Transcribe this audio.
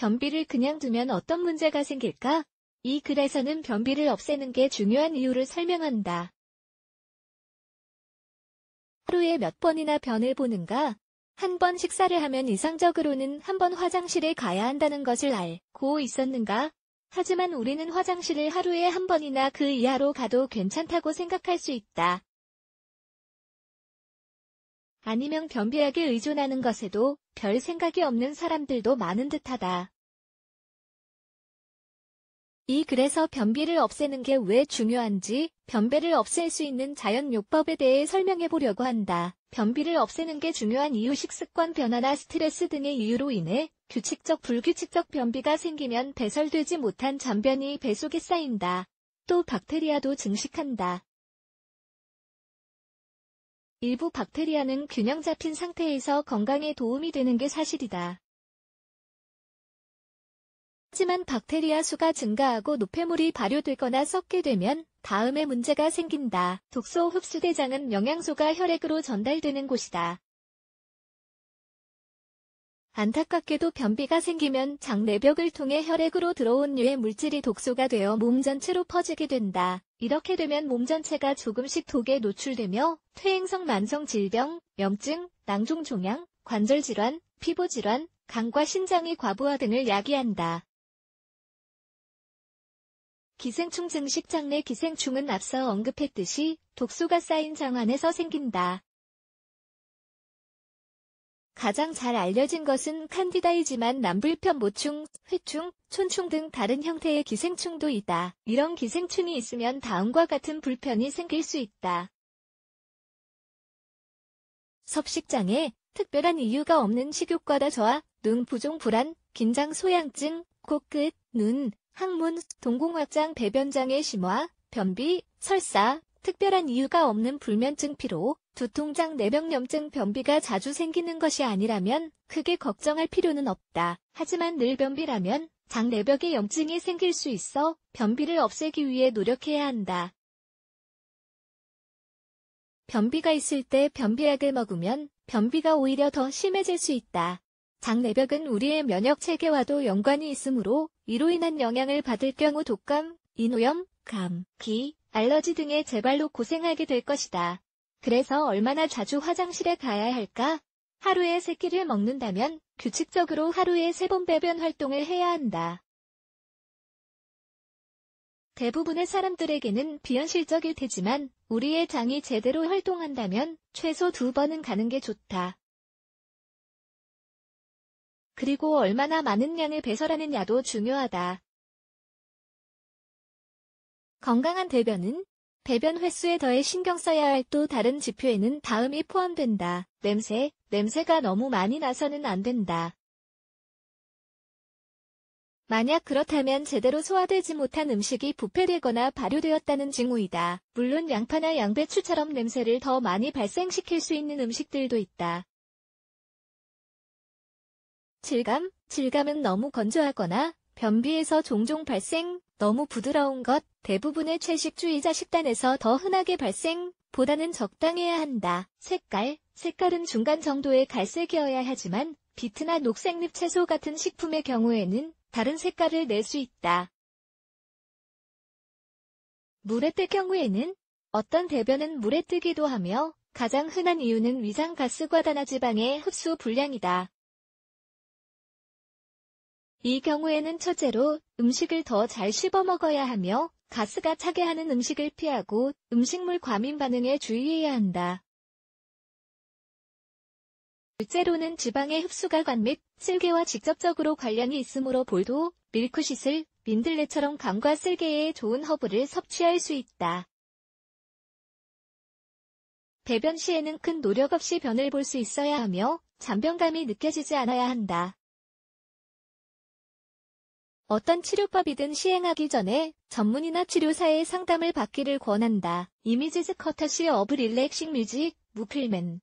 변비를 그냥 두면 어떤 문제가 생길까? 이 글에서는 변비를 없애는 게 중요한 이유를 설명한다. 하루에 몇 번이나 변을 보는가? 한 번 식사를 하면 이상적으로는 한 번 화장실에 가야 한다는 것을 알고 있었는가? 하지만 우리는 화장실을 하루에 한 번이나 그 이하로 가도 괜찮다고 생각할 수 있다. 아니면 변비약에 의존하는 것에도 별 생각이 없는 사람들도 많은 듯하다. 이글에서 변비를 없애는 게 왜 중요한지 변비를 없앨 수 있는 자연요법에 대해 설명해 보려고 한다. 변비를 없애는 게 중요한 이유 식습관 변화나 스트레스 등의 이유로 인해 규칙적 불규칙적 변비가 생기면 배설되지 못한 잔변이 배 속에 쌓인다. 또 박테리아도 증식한다. 일부 박테리아는 균형 잡힌 상태에서 건강에 도움이 되는 게 사실이다. 하지만 박테리아 수가 증가하고 노폐물이 발효되거나 썩게 되면 다음에 문제가 생긴다. 독소 흡수대장은 영양소가 혈액으로 전달되는 곳이다. 안타깝게도 변비가 생기면 장내벽을 통해 혈액으로 들어온 유해 물질이 독소가 되어 몸 전체로 퍼지게 된다. 이렇게 되면 몸 전체가 조금씩 독에 노출되며 퇴행성 만성 질병, 염증, 낭종 종양, 관절 질환, 피부 질환, 간과 신장의 과부하 등을 야기한다. 기생충 증식 장내 기생충은 앞서 언급했듯이 독소가 쌓인 장 안에서 생긴다. 가장 잘 알려진 것은 칸디다이지만 남불편 모충, 회충, 촌충 등 다른 형태의 기생충도 있다. 이런 기생충이 있으면 다음과 같은 불편이 생길 수 있다. 섭식장애, 특별한 이유가 없는 식욕과다 저하, 눈 부종 불안, 긴장 소양증, 코끝, 눈, 항문, 동공확장 배변장애 심화, 변비, 설사, 특별한 이유가 없는 불면증 피로, 두통장 내병염증 변비가 자주 생기는 것이 아니라면 크게 걱정할 필요는 없다. 하지만 늘 변비라면 장 내벽에 염증이 생길 수 있어 변비를 없애기 위해 노력해야 한다. 변비가 있을 때 변비약을 먹으면 변비가 오히려 더 심해질 수 있다. 장내벽은 우리의 면역 체계와도 연관이 있으므로 이로 인한 영향을 받을 경우 독감, 인후염, 감, 기, 알러지 등의 재발로 고생하게 될 것이다. 그래서 얼마나 자주 화장실에 가야 할까? 하루에 3끼를 먹는다면 규칙적으로 하루에 3번 배변 활동을 해야 한다. 대부분의 사람들에게는 비현실적일 테지만 우리의 장이 제대로 활동한다면 최소 두 번은 가는 게 좋다. 그리고 얼마나 많은 양을 배설하느냐도 중요하다. 건강한 대변은 배변 횟수에 더해 신경 써야 할 또 다른 지표에는 다음이 포함된다. 냄새, 냄새가 너무 많이 나서는 안 된다. 만약 그렇다면 제대로 소화되지 못한 음식이 부패되거나 발효되었다는 징후이다. 물론 양파나 양배추처럼 냄새를 더 많이 발생시킬 수 있는 음식들도 있다. 질감, 질감은 너무 건조하거나 변비에서 종종 발생, 너무 부드러운 것, 대부분의 채식주의자 식단에서 더 흔하게 발생, 보다는 적당해야 한다. 색깔, 색깔은 중간 정도의 갈색이어야 하지만 비트나 녹색잎 채소 같은 식품의 경우에는 다른 색깔을 낼 수 있다. 물에 뜰 경우에는 어떤 대변은 물에 뜨기도 하며 가장 흔한 이유는 위장 가스과 단화지방의 흡수 불량이다. 이 경우에는 첫째로 음식을 더 잘 씹어 먹어야 하며 가스가 차게 하는 음식을 피하고 음식물 과민 반응에 주의해야 한다. 둘째로는 지방의 흡수가관 및 쓸개와 직접적으로 관련이 있으므로 볼도, 밀크시슬, 민들레처럼 감과 쓸개에 좋은 허브를 섭취할 수 있다. 배변 시에는 큰 노력 없이 변을 볼 수 있어야 하며 잔변감이 느껴지지 않아야 한다. 어떤 치료법이든 시행하기 전에 전문의나 치료사의 상담을 받기를 권한다. 이미지즈 커터시 어브 릴렉싱 뮤직, 무클맨